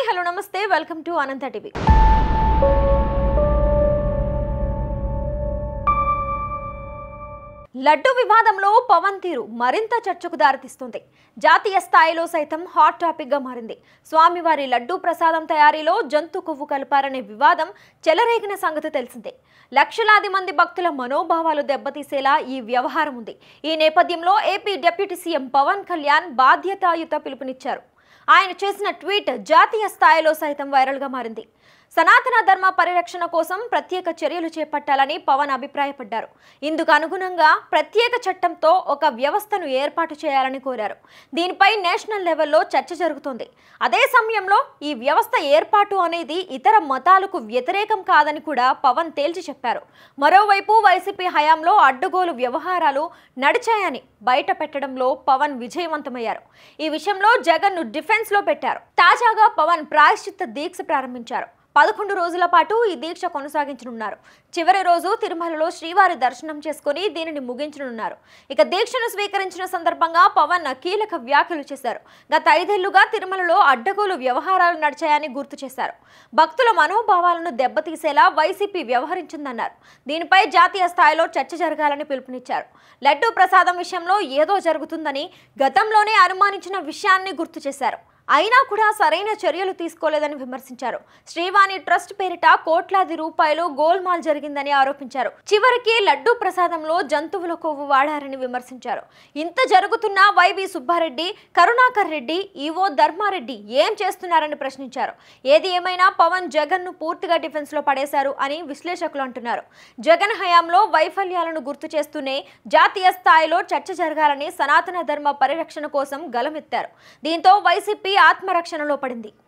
hi hello నమస్తే welcome to Anantha TV లడ్డు వివాదంలో పవన్ తీరు మరింత చర్చకు దారితీస్తుంది జాతీయ స్థాయిలో సైతం హాట్ టాపిక్గా మారింది స్వామివారి లడ్డు ప్రసాదం తయారీలో జంతు కొవ్వు కలిపారనే వివాదం చెలరేగిన సంగతి తెలిసిందే లక్షలాది మంది భక్తుల మనోభావాలు దెబ్బతీసేలా ఈ వ్యవహారం ఉంది ఈ నేపథ్యంలో AP deputy CM Pawan Kalyan బాధ్యతాయుత పిలుపునిచ్చారు ఆయన చేసిన ట్వీట్ జాతీయ స్థాయిలో సైతం వైరల్గా మారింది సనాతన ధర్మ పరిరక్షణ కోసం ప్రత్యేక చర్యలు చేపట్టాలని పవన్ అభిప్రాయపడ్డారు ఇందుకు అనుగుణంగా ప్రత్యేక చట్టంతో ఒక వ్యవస్థను ఏర్పాటు చేయాలని కోరారు దీనిపై నేషనల్ లెవెల్లో చర్చ జరుగుతోంది అదే సమయంలో ఈ వ్యవస్థ ఏర్పాటు అనేది ఇతర మతాలకు వ్యతిరేకం కాదని కూడా పవన్ తేల్చి చెప్పారు మరోవైపు వైసీపీ హయాంలో అడ్డుగోలు వ్యవహారాలు నడిచాయని బయట పెట్టడంలో పవన్ విజయవంతమయ్యారు ఈ విషయంలో జగన్ను డిఫెన్స్ సస్పెన్స్ లో పెట్టారు తాజాగా పవన్ ప్రాయశ్చిత్త దీక్ష ప్రారంభించారు పదకొండు రోజుల పాటు ఈ దీక్ష కొనసాగించనున్నారు చివరి రోజు తిరుమలలో శ్రీవారి దర్శనం చేసుకుని దీనిని ముగించనున్నారు ఇక దీక్షను స్వీకరించిన సందర్భంగా పవన్ కీలక వ్యాఖ్యలు చేశారు గత ఐదేళ్లుగా తిరుమలలో అడ్డగోలు వ్యవహారాలు నడిచాయని గుర్తు చేశారు భక్తుల మనోభావాలను దెబ్బతీసేలా వైసీపీ వ్యవహరించిందన్నారు దీనిపై జాతీయ స్థాయిలో చర్చ జరగాలని పిలుపునిచ్చారు లడ్డూ ప్రసాదం విషయంలో ఏదో జరుగుతుందని గతంలోనే అనుమానించిన విషయాన్ని గుర్తు చేశారు అయినా కూడా సరైన చర్యలు తీసుకోలేదని విమర్శించారు శ్రీవాణి ట్రస్ట్ పేరిట కోట్లాది రూపాయలు గోల్మాల్ జరిగిందని ఆరోపించారు చివరికి లడ్డూ ప్రసాదంలో జంతువుల కొవ్వు వాడారని విమర్శించారు ఇంత జరుగుతున్న వైవి సుబ్బారెడ్డి కరుణాకర్ రెడ్డి ఈవో ధర్మారెడ్డి ఏం చేస్తున్నారని ప్రశ్నించారు ఏది ఏమైనా పవన్ జగన్ ను పూర్తిగా డిఫెన్స్ లో పడేశారు అని విశ్లేషకులు అంటున్నారు జగన్ హయాంలో వైఫల్యాలను గుర్తు చేస్తూనే జాతీయ స్థాయిలో చర్చ జరగాలని సనాతన ధర్మ పరిరక్షణ కోసం గలమెత్తారు దీంతో వైసీపీ ఆత్మరక్షణలో పడింది